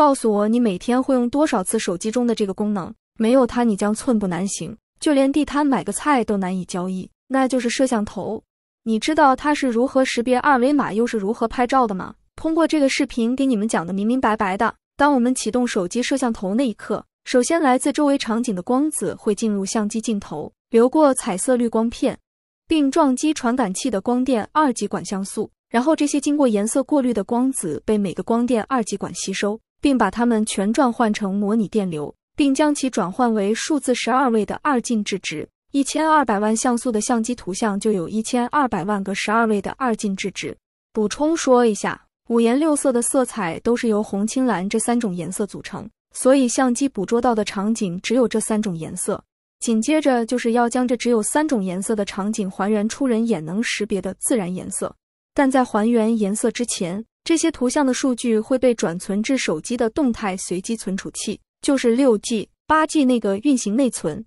告诉我，你每天会用多少次手机中的这个功能？没有它，你将寸步难行，就连地摊买个菜都难以交易。那就是摄像头。你知道它是如何识别二维码，又是如何拍照的吗？通过这个视频给你们讲的明明白白的。当我们启动手机摄像头那一刻，首先来自周围场景的光子会进入相机镜头，流过彩色滤光片，并撞击传感器的光电二极管像素。然后这些经过颜色过滤的光子被每个光电二极管吸收。并把它们全转换成模拟电流，并将其转换为数字十二位的二进制值。一千二百万像素的相机图像就有一千二百万个十二位的二进制值。补充说一下，五颜六色的色彩都是由红、青、蓝这三种颜色组成，所以相机捕捉到的场景只有这三种颜色。紧接着就是要将这只有三种颜色的场景还原出人眼能识别的自然颜色。但在还原颜色之前，这些图像的数据会被转存至手机的动态随机存储器，就是六 G、八 G 那个运行内存。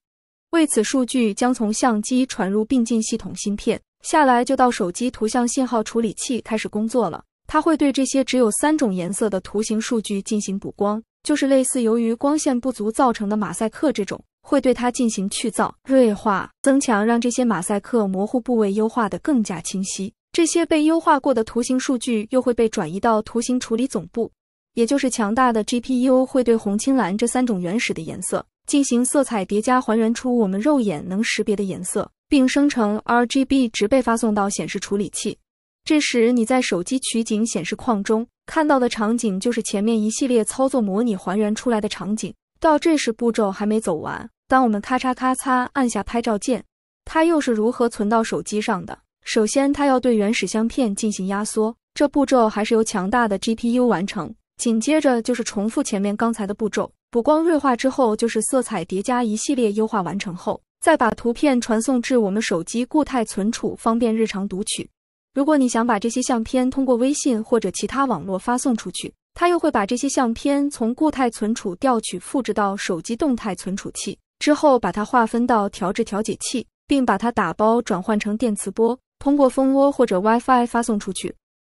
为此，数据将从相机传入并进系统芯片，下来就到手机图像信号处理器开始工作了。它会对这些只有三种颜色的图形数据进行补光，就是类似由于光线不足造成的马赛克这种，会对它进行去噪、锐化、增强，让这些马赛克、模糊部位优化的更加清晰。这些被优化过的图形数据又会被转移到图形处理总部，也就是强大的 GPU 会对红、青、蓝这三种原始的颜色进行色彩叠加，还原出我们肉眼能识别的颜色，并生成 RGB 值被发送到显示处理器。这时你在手机取景显示框中看到的场景，就是前面一系列操作模拟还原出来的场景。到这时步骤还没走完，当我们咔嚓咔嚓按下拍照键，它又是如何存到手机上的？首先，它要对原始相片进行压缩，这步骤还是由强大的 GPU 完成。紧接着就是重复前面刚才的步骤，补光锐化之后，就是色彩叠加，一系列优化完成后，再把图片传送至我们手机固态存储，方便日常读取。如果你想把这些相片通过微信或者其他网络发送出去，它又会把这些相片从固态存储调取、复制到手机动态存储器，之后把它划分到调制调解器，并把它打包转换成电磁波。通过蜂窝或者 WiFi 发送出去。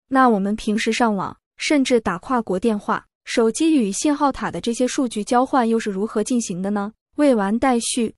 那我们平时上网，甚至打跨国电话，手机与信号塔的这些数据交换又是如何进行的呢？未完待续。